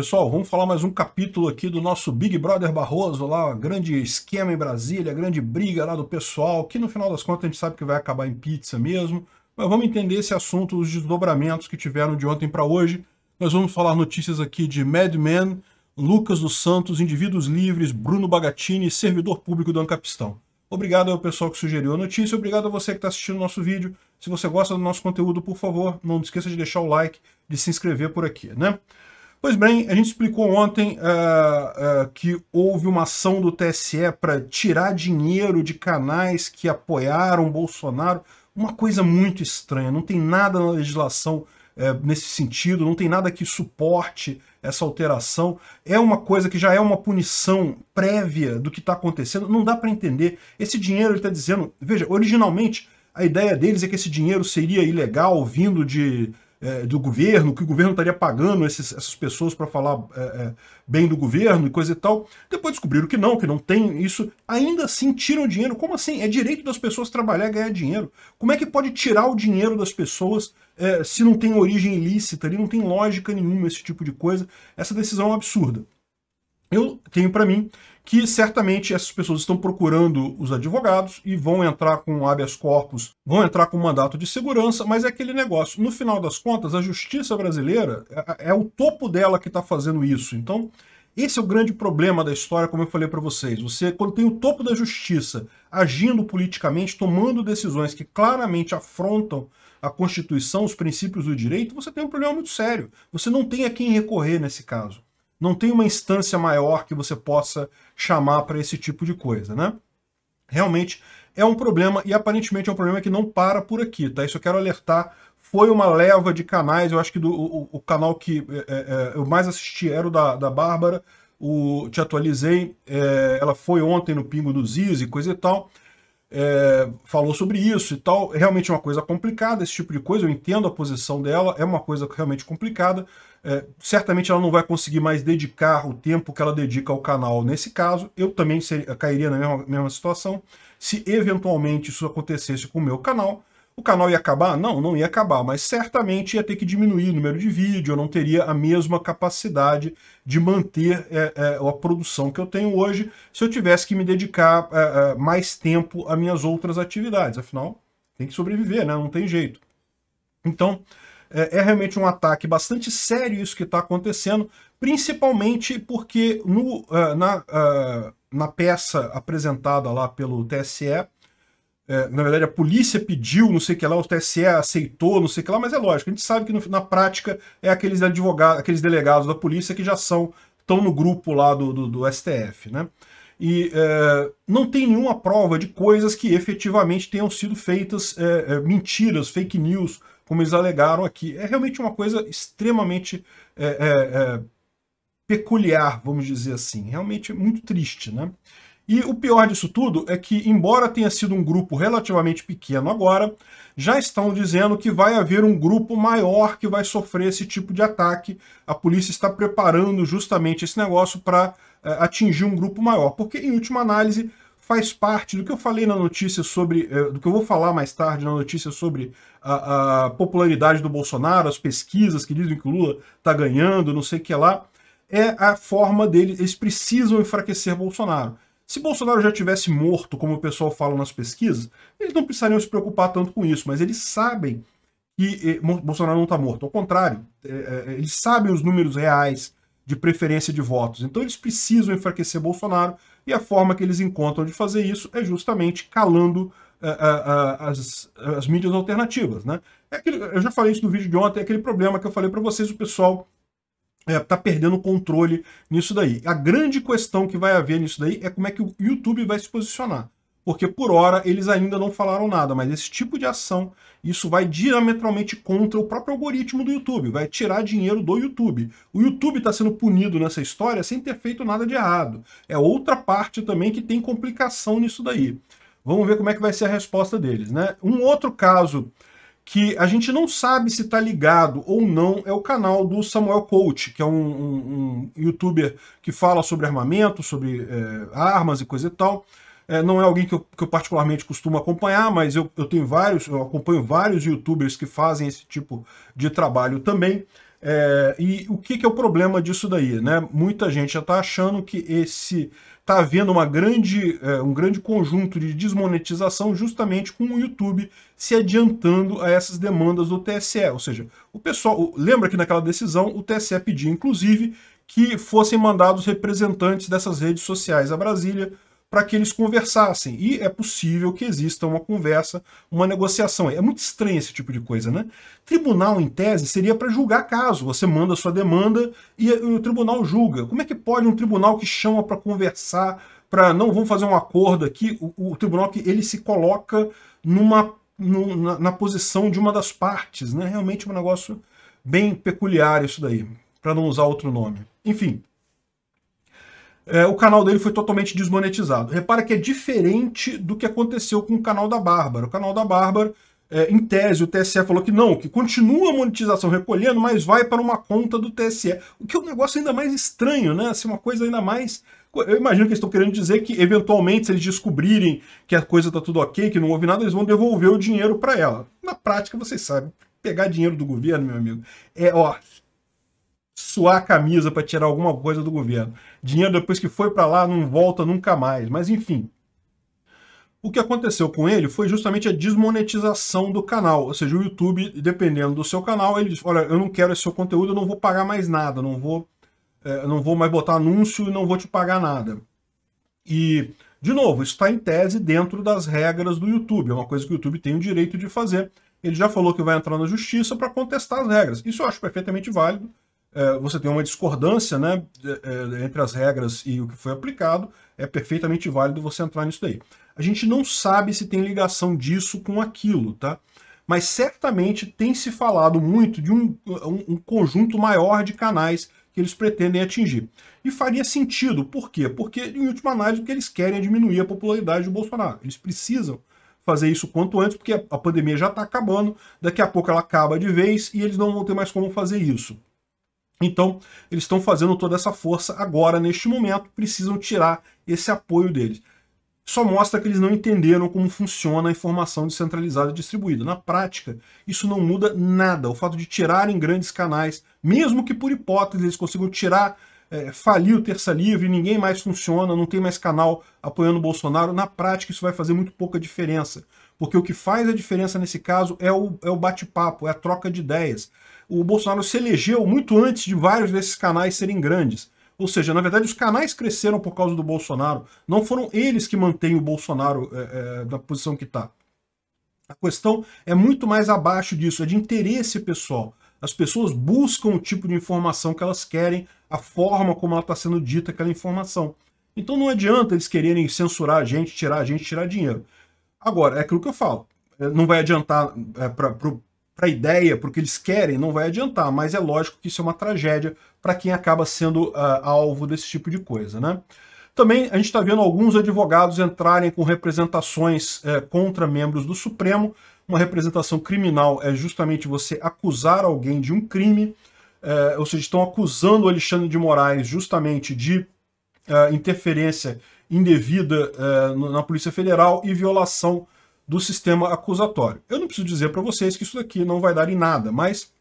Pessoal, vamos falar mais um capítulo aqui do nosso Big Brother Barroso, lá, grande esquema em Brasília, grande briga lá do pessoal, que no final das contas a gente sabe que vai acabar em pizza mesmo, mas vamos entender esse assunto, os desdobramentos que tiveram de ontem para hoje. Nós vamos falar notícias aqui de Mad Men, Lucas dos Santos, Indivíduos Livres, Bruno Bagatini, servidor público do Ancapistão. Obrigado ao pessoal que sugeriu a notícia, obrigado a você que está assistindo o nosso vídeo. Se você gosta do nosso conteúdo, por favor, não esqueça de deixar o like, de se inscrever por aqui, né? Pois bem, a gente explicou ontem uh, uh, que houve uma ação do TSE para tirar dinheiro de canais que apoiaram Bolsonaro. Uma coisa muito estranha, não tem nada na legislação é, nesse sentido, não tem nada que suporte essa alteração. É uma coisa que já é uma punição prévia do que está acontecendo, não dá para entender. Esse dinheiro, ele está dizendo, veja, originalmente a ideia deles é que esse dinheiro seria ilegal, vindo de é, do governo, que o governo estaria pagando esses, essas pessoas para falar é, é, bem do governo e coisa e tal. Depois descobriram que não, que não tem isso. Ainda assim tiram dinheiro. Como assim? É direito das pessoas trabalhar e ganhar dinheiro. Como é que pode tirar o dinheiro das pessoas é, se não tem origem ilícita? Ali não tem lógica nenhuma esse tipo de coisa. Essa decisão é absurda. Eu tenho para mim que certamente essas pessoas estão procurando os advogados e vão entrar com habeas corpus, vão entrar com mandato de segurança, mas é aquele negócio. No final das contas, a justiça brasileira é, é, é o topo dela que está fazendo isso. Então, esse é o grande problema da história, como eu falei para vocês. Você, quando tem o topo da justiça agindo politicamente, tomando decisões que claramente afrontam a Constituição, os princípios do direito, você tem um problema muito sério. Você não tem a quem recorrer nesse caso. Não tem uma instância maior que você possa chamar para esse tipo de coisa, né? Realmente é um problema e aparentemente é um problema que não para por aqui, tá? Isso eu quero alertar. Foi uma leva de canais, eu acho que do, o, o canal que é, é, é, eu mais assisti era o da, da Bárbara, o, te atualizei, é, ela foi ontem no Pingo do Ziz e coisa e tal é, falou sobre isso e tal. É realmente é uma coisa complicada, esse tipo de coisa, eu entendo a posição dela, é uma coisa realmente complicada. É, certamente ela não vai conseguir mais dedicar o tempo que ela dedica ao canal nesse caso. Eu também seria, cairia na mesma, mesma situação. Se eventualmente isso acontecesse com o meu canal, o canal ia acabar? Não, não ia acabar, mas certamente ia ter que diminuir o número de vídeo, eu não teria a mesma capacidade de manter é, é, a produção que eu tenho hoje se eu tivesse que me dedicar é, é mais tempo a minhas outras atividades. Afinal, tem que sobreviver, né? Não tem jeito. Então, é, é realmente um ataque bastante sério isso que está acontecendo, principalmente porque no, é, na, na peça apresentada lá pelo TSE, é, na verdade, a polícia pediu, não sei o que lá, o TSE aceitou, não sei o que lá, mas é lógico, a gente sabe que no, na prática é aqueles advogados, aqueles delegados da polícia que já são, estão no grupo lá do, do, do STF, né? E é, não tem nenhuma prova de coisas que efetivamente tenham sido feitas é, é mentiras, fake news, como eles alegaram aqui. É realmente uma coisa extremamente é, é, peculiar, vamos dizer assim. Realmente muito triste, né? E o pior disso tudo é que, embora tenha sido um grupo relativamente pequeno agora, já estão dizendo que vai haver um grupo maior que vai sofrer esse tipo de ataque. A polícia está preparando justamente esse negócio para é, eh, atingir um grupo maior, porque, em última análise, faz parte do que eu falei na notícia sobre, eh, do que eu vou falar mais tarde na notícia sobre a, a popularidade do Bolsonaro, as pesquisas que dizem que o Lula está ganhando, não sei o que lá, é a forma dele, eles precisam enfraquecer Bolsonaro. Se Bolsonaro já tivesse morto, como o pessoal fala nas pesquisas, eles não precisariam se preocupar tanto com isso, mas eles sabem que eh, Bolsonaro não está morto. Ao contrário, eh, eh, eles sabem os números reais de preferência de votos. Então eles precisam enfraquecer Bolsonaro e a forma que eles encontram de fazer isso é justamente calando as, as mídias alternativas. Né? É aquele, eu já falei isso no vídeo de ontem, é aquele problema que eu falei para vocês, o pessoal está é, tá perdendo o controle nisso daí. A grande questão que vai haver nisso daí é como é que o YouTube vai se posicionar. Porque, por hora, eles ainda não falaram nada, mas esse tipo de ação, isso vai diametralmente contra o próprio algoritmo do YouTube, vai tirar dinheiro do YouTube. O YouTube está sendo punido nessa história sem ter feito nada de errado. É outra parte também que tem complicação nisso daí. Vamos ver como é que vai ser a resposta deles, né? Um outro caso que a gente não sabe se está ligado ou não é o canal do Samuel Coach, que é um, um, um youtuber que fala sobre armamento, sobre é, armas e coisa e tal. É, não é alguém que eu, que eu, particularmente costumo acompanhar, mas eu, eu tenho vários, eu acompanho vários youtubers que fazem esse tipo de trabalho também. É, e o que, que, é o problema disso daí? Né? Muita gente já está achando que esse está havendo uma grande, é, um grande conjunto de desmonetização justamente com o YouTube se adiantando a essas demandas do TSE. Ou seja, o pessoal lembra que naquela decisão o TSE pedia, inclusive, que fossem mandados representantes dessas redes sociais a Brasília para que eles conversassem. E é possível que exista uma conversa, uma negociação. É muito estranho esse tipo de coisa, né? Tribunal, em tese, seria para julgar caso. Você manda sua demanda e o tribunal julga. Como é que pode um tribunal que chama para conversar, para não vamos fazer um acordo aqui, o, o, tribunal que ele se coloca numa no, na, na posição de uma das partes, né? Realmente é um negócio bem peculiar isso daí, para não usar outro nome. Enfim, é, o canal dele foi totalmente desmonetizado. Repara que é diferente do que aconteceu com o canal da Bárbara. O canal da Bárbara, é, em tese, o TSE falou que não, que continua a monetização recolhendo, mas vai para uma conta do TSE. O que é um negócio ainda mais estranho, né? Assim, uma coisa ainda mais eu imagino que eles estão querendo dizer que, eventualmente, se eles descobrirem que a coisa está tudo ok, que não houve nada, eles vão devolver o dinheiro para ela. Na prática, vocês sabem, pegar dinheiro do governo, meu amigo, é ó, suar a camisa para tirar alguma coisa do governo. Dinheiro depois que foi para lá não volta nunca mais. Mas enfim. O que aconteceu com ele foi justamente a desmonetização do canal. Ou seja, o YouTube, dependendo do seu canal, ele diz: olha, eu não quero esse seu conteúdo, eu não vou pagar mais nada, não vou, é, não vou mais botar anúncio, e não vou te pagar nada. E, de novo, isso está em tese dentro das regras do YouTube. É uma coisa que o YouTube tem o direito de fazer. Ele já falou que vai entrar na justiça para contestar as regras. Isso eu acho perfeitamente válido é, você tem uma discordância né, é, entre as regras e o que foi aplicado, é perfeitamente válido você entrar nisso daí. A gente não sabe se tem ligação disso com aquilo, tá? Mas certamente tem se falado muito de um, um, um conjunto maior de canais que eles pretendem atingir. E faria sentido, por quê? Porque, em última análise, o que eles querem é diminuir a popularidade do Bolsonaro. Eles precisam fazer isso quanto antes, porque a pandemia já está acabando, daqui a pouco ela acaba de vez e eles não vão ter mais como fazer isso. Então, eles estão fazendo toda essa força agora, neste momento, precisam tirar esse apoio deles. Só mostra que eles não entenderam como funciona a informação descentralizada e distribuída. Na prática, isso não muda nada. O fato de tirarem grandes canais, mesmo que por hipótese eles consigam tirar é, faliu o Terça Livre, ninguém mais funciona, não tem mais canal apoiando o Bolsonaro, na prática isso vai fazer muito pouca diferença. Porque o que faz a diferença nesse caso é o, é o bate-papo, é a troca de ideias. O Bolsonaro se elegeu muito antes de vários desses canais serem grandes. Ou seja, na verdade, os canais cresceram por causa do Bolsonaro. Não foram eles que mantêm o Bolsonaro é, é, da posição que está. A questão é muito mais abaixo disso, é de interesse pessoal. As pessoas buscam o tipo de informação que elas querem, a forma como ela está sendo dita aquela informação. Então não adianta eles quererem censurar a gente, tirar a gente, tirar dinheiro. Agora, é aquilo que eu falo. É, não vai adiantar é, para a ideia, para o que eles querem, não vai adiantar. Mas é lógico que isso é uma tragédia para quem acaba sendo uh, alvo desse tipo de coisa, né? Também a gente está vendo alguns advogados entrarem com representações é, contra membros do Supremo uma representação criminal é justamente você acusar alguém de um crime, é, ou seja, estão acusando Alexandre de Moraes justamente de é, interferência indevida é, na Polícia Federal e violação do sistema acusatório. Eu não preciso dizer para vocês que isso daqui não vai dar em nada, mas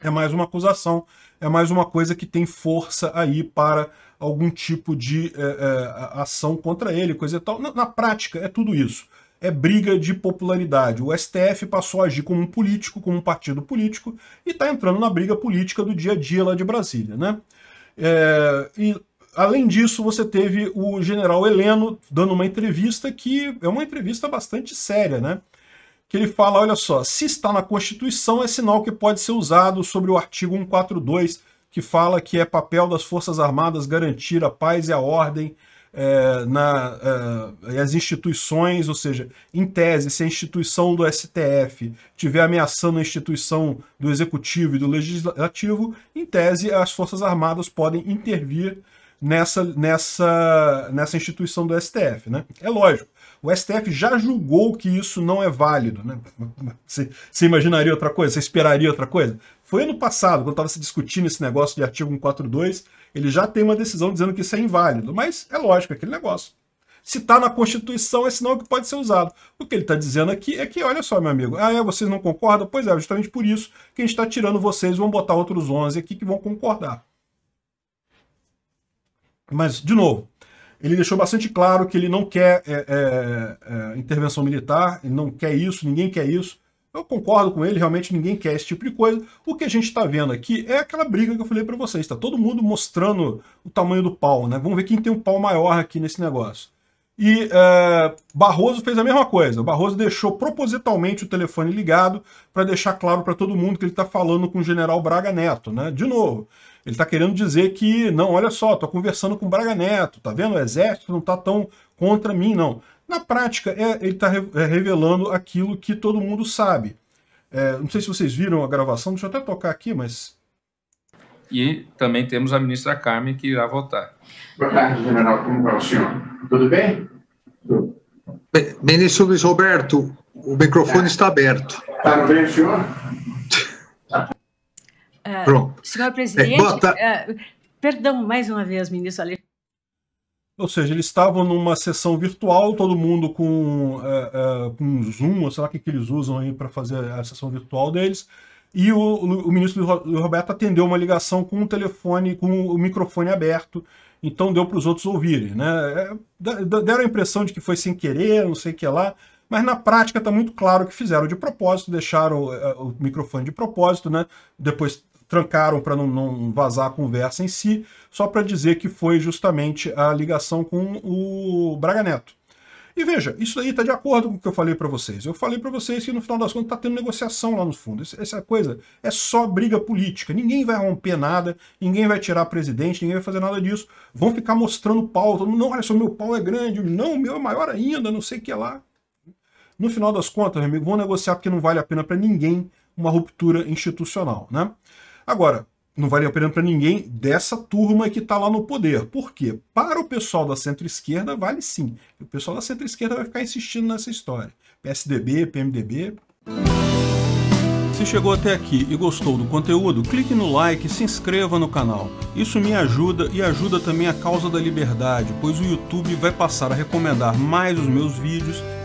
é mais uma acusação, é mais uma coisa que tem força aí para algum tipo de é, é, ação contra ele, coisa e tal. Na, na prática, é tudo isso é briga de popularidade. O STF passou a agir como um político, como um partido político, e está entrando na briga política do dia a dia lá de Brasília. Né? É, e, além disso, você teve o general Heleno dando uma entrevista que é uma entrevista bastante séria, né? Que ele fala: olha só, se está na Constituição, é sinal que pode ser usado sobre o artigo 142, que fala que é papel das Forças Armadas garantir a paz e a ordem é, na, é, as instituições, ou seja, em tese, se a instituição do STF tiver ameaçando a instituição do Executivo e do Legislativo, em tese, as Forças Armadas podem intervir nessa, nessa, nessa instituição do STF. Né? É lógico. O STF já julgou que isso não é válido. Né? Você, você imaginaria outra coisa? Você esperaria outra coisa? Foi ano passado, quando estava se discutindo esse negócio de artigo 142, ele já tem uma decisão dizendo que isso é inválido, mas é lógico é aquele negócio. Se está na Constituição, é sinal que pode ser usado. O que ele está dizendo aqui é que, olha só, meu amigo, ah, é, vocês não concordam? Pois é, justamente por isso que a gente está tirando vocês, vão botar outros 11 aqui que vão concordar. Mas, de novo, ele deixou bastante claro que ele não quer é, é, é, intervenção militar, ele não quer isso, ninguém quer isso. Eu concordo com ele, realmente ninguém quer esse tipo de coisa. O que a gente está vendo aqui é aquela briga que eu falei para vocês, está todo mundo mostrando o tamanho do pau, né? Vamos ver quem tem um pau maior aqui nesse negócio. E é, Barroso fez a mesma coisa. Barroso deixou propositalmente o telefone ligado para deixar claro para todo mundo que ele está falando com o general Braga Neto, né? De novo, ele está querendo dizer que, não, olha só, estou conversando com o Braga Neto, tá vendo? O exército não está tão contra mim, não. Na prática, é, ele está re, é, revelando aquilo que todo mundo sabe. É, não sei se vocês viram a gravação, deixa eu até tocar aqui, mas. E também temos a ministra Carmen que irá votar. Boa tarde, general. Como vai o senhor? Tudo bem? Bem, ministro Luiz Roberto, o microfone é. está aberto. Está bem, senhor? Tá. É, Pronto. senhor é, presidente, é, uh, perdão mais uma vez, ministro Alexandre. Ou seja, eles estavam numa sessão virtual, todo mundo com, é, é, com Zoom, ou sei lá o que, que eles usam aí para fazer a sessão virtual deles. E o, o ministro Roberto atendeu uma ligação com o telefone, com o microfone aberto, então deu para os outros ouvirem. Né? É, deram a impressão de que foi sem querer, não sei o que lá, mas na prática está muito claro que fizeram de propósito, deixaram o, é, o, microfone de propósito, né? depois trancaram para não, não, vazar a conversa em si, só para dizer que foi justamente a ligação com o Braga Neto. E veja, isso aí está de acordo com o que eu falei para vocês. Eu falei para vocês que no final das contas está tendo negociação lá no fundo. Essa coisa é só briga política. Ninguém vai romper nada, ninguém vai tirar presidente, ninguém vai fazer nada disso. Vão ficar mostrando pau. Todo mundo, não, olha só, meu pau é grande. Não, meu é maior ainda, não sei o que é lá. No final das contas, amigo, vão negociar porque não vale a pena para ninguém uma ruptura institucional, né? Agora, não vale a pena para ninguém dessa turma que está lá no poder. Por quê? Para o pessoal da centro-esquerda, vale sim. O pessoal da centro-esquerda vai ficar insistindo nessa história. PSDB, PMDB. Se chegou até aqui e gostou do conteúdo, clique no like e se inscreva no canal. Isso me ajuda e ajuda também a causa da liberdade, pois o YouTube vai passar a recomendar mais os meus vídeos